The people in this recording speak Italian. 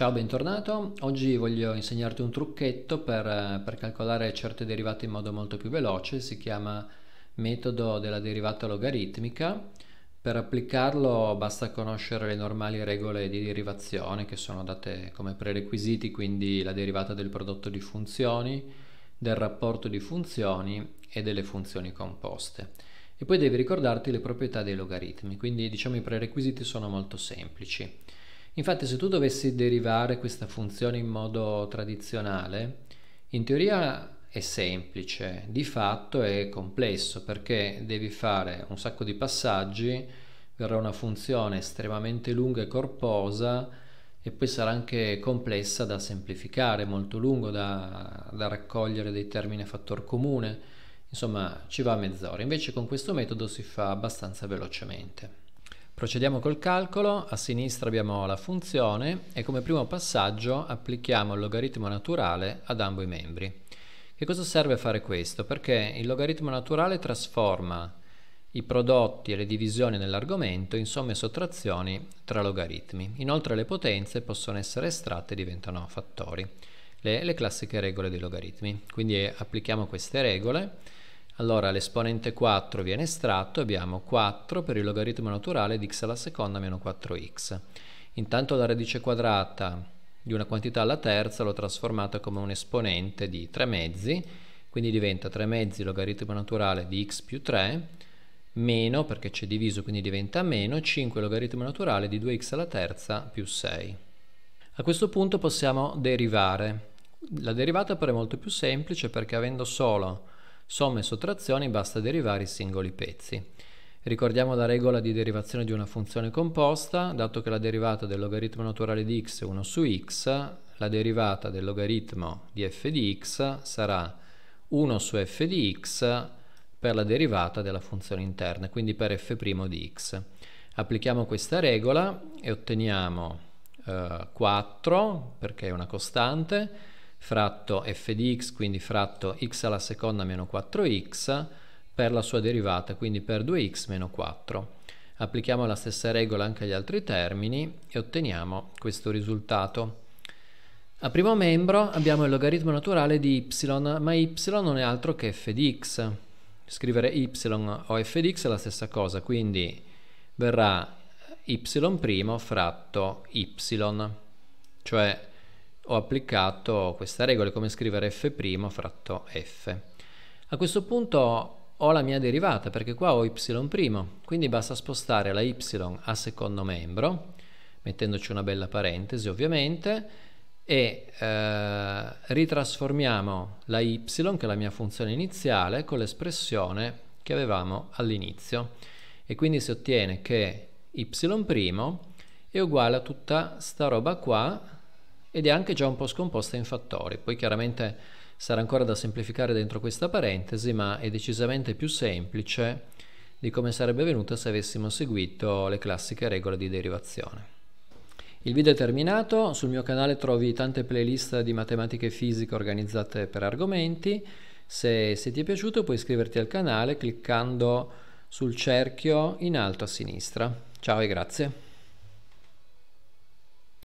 Ciao, bentornato. Oggi voglio insegnarti un trucchetto per, eh, per, calcolare certe derivate in modo molto più veloce. Si chiama metodo della derivata logaritmica. Per applicarlo basta conoscere le normali regole di derivazione che sono date come prerequisiti, quindi la derivata del prodotto di funzioni, del rapporto di funzioni e delle funzioni composte. E poi devi ricordarti le proprietà dei logaritmi, quindi diciamo i prerequisiti sono molto semplici. Infatti se tu dovessi derivare questa funzione in modo tradizionale, in teoria è semplice, di fatto è complesso perché devi fare un sacco di passaggi, verrà una funzione estremamente lunga e corposa e poi sarà anche complessa da semplificare, molto lungo da, da raccogliere dei termini a fattor comune, insomma ci va mezz'ora, invece con questo metodo si fa abbastanza velocemente. Procediamo col calcolo, a sinistra abbiamo la funzione e come primo passaggio applichiamo il logaritmo naturale ad ambo i membri. Che cosa serve fare questo? Perché il logaritmo naturale trasforma i prodotti e le divisioni nell'argomento in somme e sottrazioni tra logaritmi. Inoltre le potenze possono essere estratte e diventano fattori, le, le classiche regole dei logaritmi. Quindi applichiamo queste regole allora l'esponente 4 viene estratto, abbiamo 4 per il logaritmo naturale di x alla seconda meno 4x. Intanto la radice quadrata di una quantità alla terza l'ho trasformata come un esponente di 3 mezzi, quindi diventa 3 mezzi logaritmo naturale di x più 3, meno, perché c'è diviso quindi diventa meno, 5 logaritmo naturale di 2x alla terza più 6. A questo punto possiamo derivare. La derivata però è molto più semplice perché avendo solo somme e sottrazioni basta derivare i singoli pezzi. Ricordiamo la regola di derivazione di una funzione composta, dato che la derivata del logaritmo naturale di x è 1 su x, la derivata del logaritmo di f di x sarà 1 su f di x per la derivata della funzione interna, quindi per f' di x. Applichiamo questa regola e otteniamo eh, 4, perché è una costante, fratto f di x, quindi fratto x alla seconda meno 4x per la sua derivata, quindi per 2x meno 4. Applichiamo la stessa regola anche agli altri termini e otteniamo questo risultato. A primo membro abbiamo il logaritmo naturale di y, ma y non è altro che f di x. Scrivere y o f di x è la stessa cosa, quindi verrà y' fratto y, cioè ho applicato questa regola come scrivere f' fratto f. A questo punto ho la mia derivata perché qua ho y', quindi basta spostare la y a secondo membro, mettendoci una bella parentesi ovviamente, e eh, ritrasformiamo la y, che è la mia funzione iniziale, con l'espressione che avevamo all'inizio. E quindi si ottiene che y' è uguale a tutta sta roba qua ed è anche già un po' scomposta in fattori, poi chiaramente sarà ancora da semplificare dentro questa parentesi, ma è decisamente più semplice di come sarebbe venuta se avessimo seguito le classiche regole di derivazione. Il video è terminato, sul mio canale trovi tante playlist di matematica e fisica organizzate per argomenti, se, se ti è piaciuto puoi iscriverti al canale cliccando sul cerchio in alto a sinistra. Ciao e grazie.